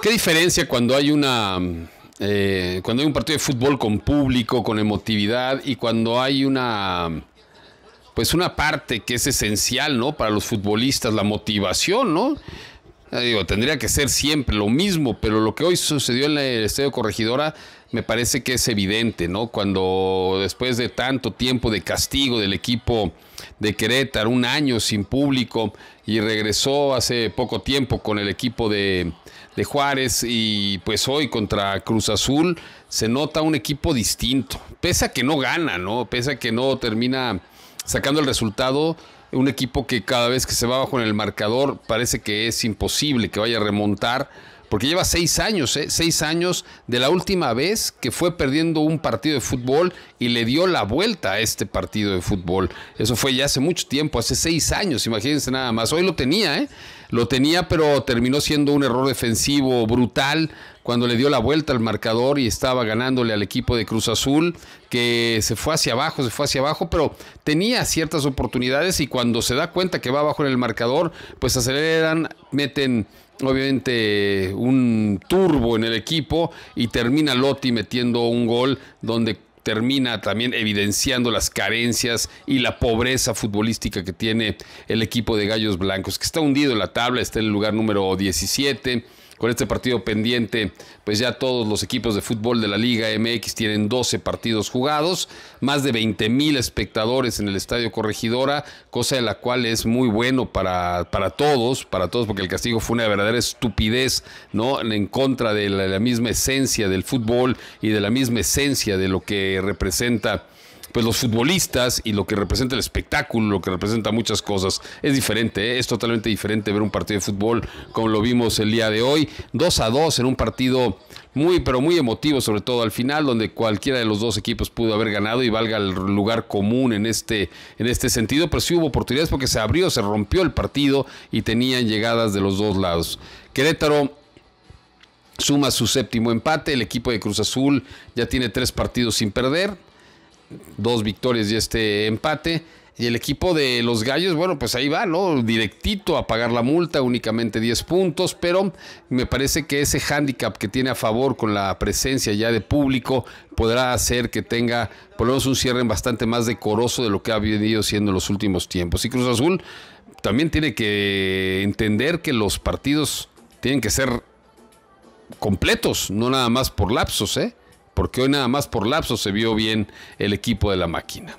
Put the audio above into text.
¿Qué diferencia cuando hay una... Eh, cuando hay un partido de fútbol con público, con emotividad y cuando hay una pues una parte que es esencial, ¿no? Para los futbolistas, la motivación, ¿no? Digo, tendría que ser siempre lo mismo, pero lo que hoy sucedió en el Estadio Corregidora me parece que es evidente, ¿no? Cuando después de tanto tiempo de castigo del equipo de Querétaro, un año sin público, y regresó hace poco tiempo con el equipo de, de Juárez y pues hoy contra Cruz Azul, se nota un equipo distinto, pese a que no gana, ¿no? Pese a que no termina sacando el resultado. Un equipo que cada vez que se va bajo en el marcador parece que es imposible que vaya a remontar, porque lleva seis años, ¿eh? seis años de la última vez que fue perdiendo un partido de fútbol y le dio la vuelta a este partido de fútbol. Eso fue ya hace mucho tiempo, hace seis años, imagínense nada más. Hoy lo tenía, ¿eh? Lo tenía, pero terminó siendo un error defensivo brutal cuando le dio la vuelta al marcador y estaba ganándole al equipo de Cruz Azul, que se fue hacia abajo, se fue hacia abajo, pero tenía ciertas oportunidades y cuando se da cuenta que va abajo en el marcador, pues aceleran, meten obviamente un turbo en el equipo y termina Lotti metiendo un gol donde termina también evidenciando las carencias y la pobreza futbolística que tiene el equipo de Gallos Blancos, que está hundido en la tabla, está en el lugar número 17 con este partido pendiente, pues ya todos los equipos de fútbol de la Liga MX tienen 12 partidos jugados, más de 20 mil espectadores en el Estadio Corregidora, cosa de la cual es muy bueno para, para todos, para todos, porque el castigo fue una verdadera estupidez, ¿no? En contra de la, misma esencia del fútbol y de la misma esencia de lo que representa pues los futbolistas y lo que representa el espectáculo, lo que representa muchas cosas. Es diferente, ¿eh? es totalmente diferente ver un partido de fútbol como lo vimos el día de hoy. 2 a 2 en un partido muy, pero muy emotivo, sobre todo al final, donde cualquiera de los dos equipos pudo haber ganado y valga el lugar común en este, en este sentido, pero si hubo oportunidades porque se abrió, se rompió el partido y tenían llegadas de los dos lados. Querétaro suma su séptimo empate, el equipo de Cruz Azul ya tiene tres partidos sin perder, dos victorias y este empate. Y el equipo de los Gallos, bueno, pues ahí va, ¿no? Directito a pagar la multa, únicamente 10 puntos, pero me parece que ese hándicap que tiene a favor con la presencia ya de público podrá hacer que tenga por lo menos un cierre bastante más decoroso de lo que ha venido siendo en los últimos tiempos. Y Cruz Azul también tiene que entender que los partidos tienen que ser completos, no nada más por lapsos, ¿eh? Porque hoy nada más por lapsos se vio bien el equipo de la máquina.